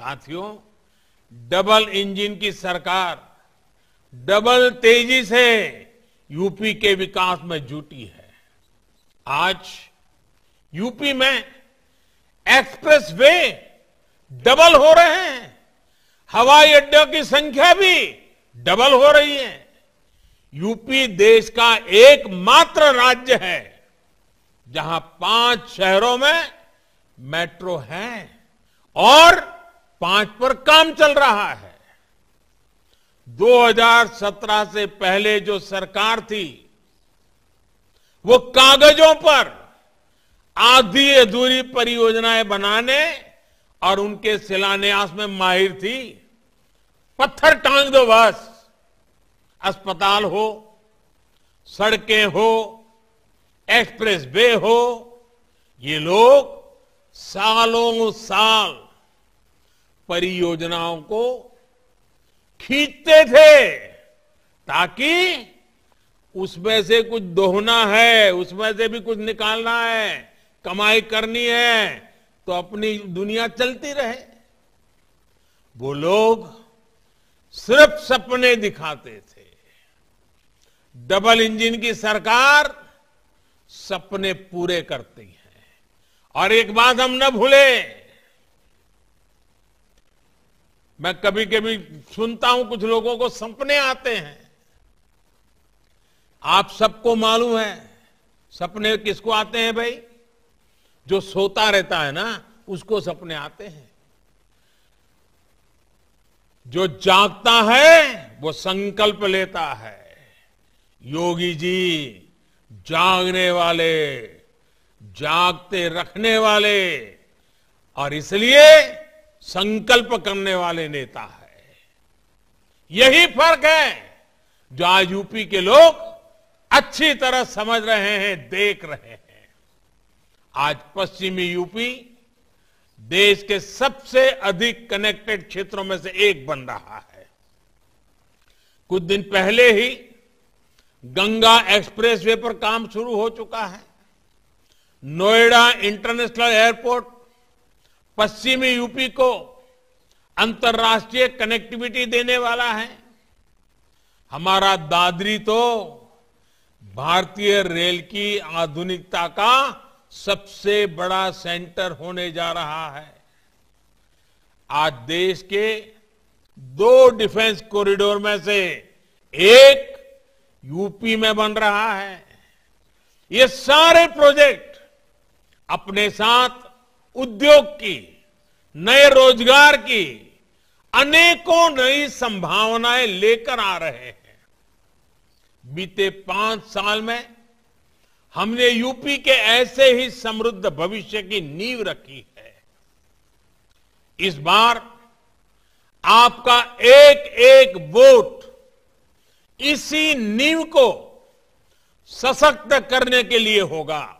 साथियों double engine की सरकार डबल तेजी से यूपी के विकास में जुटी है आज यूपी में एक्सप्रेस वे डबल हो रहे हैं हवाई अड्डों की संख्या भी डबल हो रही है यूपी देश का एकमात्र राज्य है जहां पांच शहरों में मेट्रो है और पांच पर काम चल रहा है 2017 से पहले जो सरकार थी वो कागजों पर आधी अधूरी परियोजनाएं बनाने और उनके शिलान्यास में माहिर थी पत्थर टांग दो बस अस्पताल हो सड़कें हो एक्सप्रेस वे हो ये लोग सालों साल परियोजनाओं को खींचते थे ताकि उसमें से कुछ दोहना है उसमें से भी कुछ निकालना है कमाई करनी है तो अपनी दुनिया चलती रहे वो लोग सिर्फ सपने दिखाते थे डबल इंजन की सरकार सपने पूरे करती है और एक बात हम न भूलें मैं कभी कभी सुनता हूं कुछ लोगों को सपने आते हैं आप सबको मालूम है सपने किसको आते हैं भाई जो सोता रहता है ना उसको सपने आते हैं जो जागता है वो संकल्प लेता है योगी जी जागने वाले जागते रखने वाले और इसलिए संकल्प करने वाले नेता है यही फर्क है जो आज यूपी के लोग अच्छी तरह समझ रहे हैं देख रहे हैं आज पश्चिमी यूपी देश के सबसे अधिक कनेक्टेड क्षेत्रों में से एक बन रहा है कुछ दिन पहले ही गंगा एक्सप्रेस वे पर काम शुरू हो चुका है नोएडा इंटरनेशनल एयरपोर्ट पश्चिमी यूपी को अंतर्राष्ट्रीय कनेक्टिविटी देने वाला है हमारा दादरी तो भारतीय रेल की आधुनिकता का सबसे बड़ा सेंटर होने जा रहा है आज देश के दो डिफेंस कॉरिडोर में से एक यूपी में बन रहा है ये सारे प्रोजेक्ट अपने साथ उद्योग की नए रोजगार की अनेकों नई संभावनाएं लेकर आ रहे हैं बीते पांच साल में हमने यूपी के ऐसे ही समृद्ध भविष्य की नींव रखी है इस बार आपका एक एक वोट इसी नींव को सशक्त करने के लिए होगा